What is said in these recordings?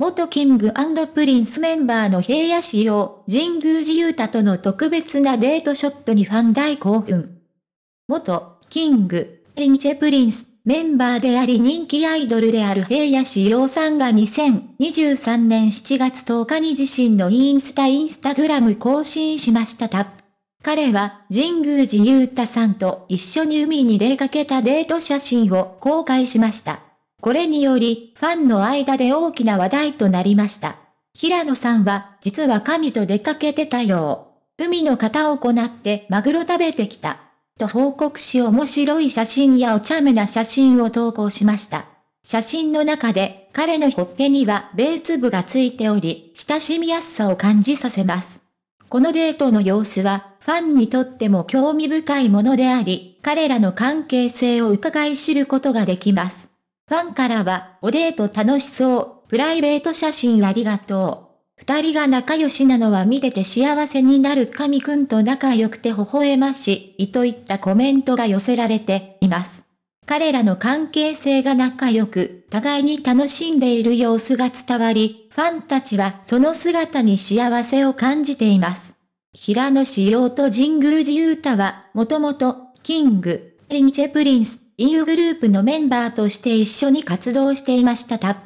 元キングプリンスメンバーの平野志耀、神宮寺勇太との特別なデートショットにファン大興奮。元、キング、リンチェプリンス、メンバーであり人気アイドルである平野志耀さんが2023年7月10日に自身のインスタインスタグラム更新しましたタップ。彼は神宮寺勇太さんと一緒に海に出かけたデート写真を公開しました。これにより、ファンの間で大きな話題となりました。平野さんは、実は神と出かけてたよう。海の型を行ってマグロ食べてきた。と報告し面白い写真やお茶目な写真を投稿しました。写真の中で、彼のほっぺには米粒がついており、親しみやすさを感じさせます。このデートの様子は、ファンにとっても興味深いものであり、彼らの関係性を伺い知ることができます。ファンからは、おデート楽しそう、プライベート写真ありがとう。二人が仲良しなのは見てて幸せになる神くんと仲良くて微笑ましいといったコメントが寄せられています。彼らの関係性が仲良く、互いに楽しんでいる様子が伝わり、ファンたちはその姿に幸せを感じています。平野紫と神宮寺勇太は、もともと、キング、リンチェプリンス EU グループのメンバーとして一緒に活動していましたた。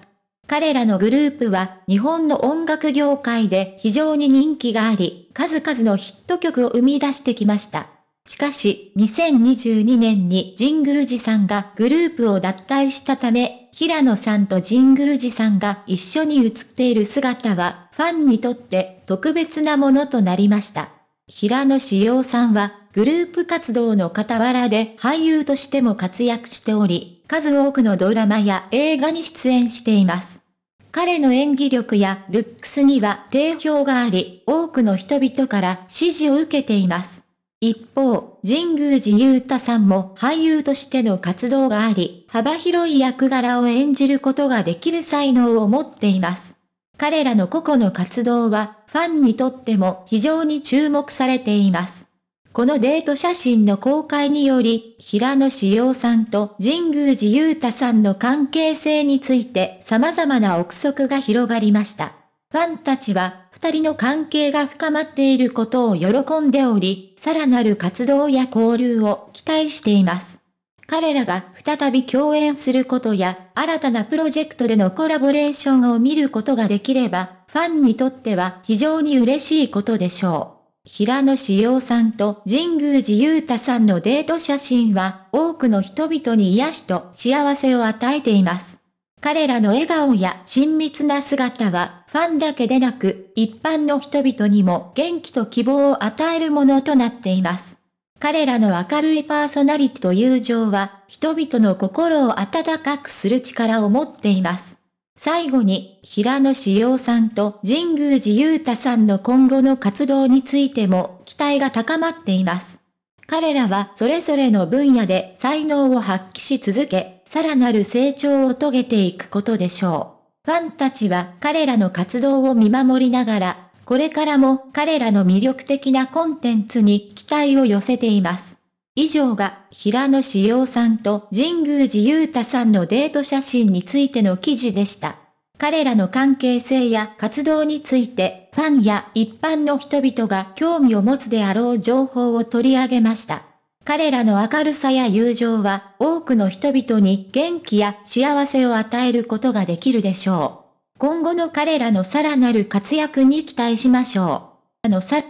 彼らのグループは日本の音楽業界で非常に人気があり、数々のヒット曲を生み出してきました。しかし、2022年に神宮寺さんがグループを脱退したため、平野さんと神宮寺さんが一緒に映っている姿は、ファンにとって特別なものとなりました。平野志陽さんは、グループ活動の傍らで俳優としても活躍しており、数多くのドラマや映画に出演しています。彼の演技力やルックスには定評があり、多くの人々から支持を受けています。一方、神宮寺勇太さんも俳優としての活動があり、幅広い役柄を演じることができる才能を持っています。彼らの個々の活動は、ファンにとっても非常に注目されています。このデート写真の公開により、平野志陽さんと神宮寺勇太さんの関係性について様々な憶測が広がりました。ファンたちは、二人の関係が深まっていることを喜んでおり、さらなる活動や交流を期待しています。彼らが再び共演することや、新たなプロジェクトでのコラボレーションを見ることができれば、ファンにとっては非常に嬉しいことでしょう。平野志陽さんと神宮寺勇太さんのデート写真は多くの人々に癒しと幸せを与えています。彼らの笑顔や親密な姿はファンだけでなく一般の人々にも元気と希望を与えるものとなっています。彼らの明るいパーソナリティと友情は人々の心を温かくする力を持っています。最後に、平野志陽さんと神宮寺勇太さんの今後の活動についても期待が高まっています。彼らはそれぞれの分野で才能を発揮し続け、さらなる成長を遂げていくことでしょう。ファンたちは彼らの活動を見守りながら、これからも彼らの魅力的なコンテンツに期待を寄せています。以上が平野志陽さんと神宮寺勇太さんのデート写真についての記事でした。彼らの関係性や活動についてファンや一般の人々が興味を持つであろう情報を取り上げました。彼らの明るさや友情は多くの人々に元気や幸せを与えることができるでしょう。今後の彼らのさらなる活躍に期待しましょう。あのさ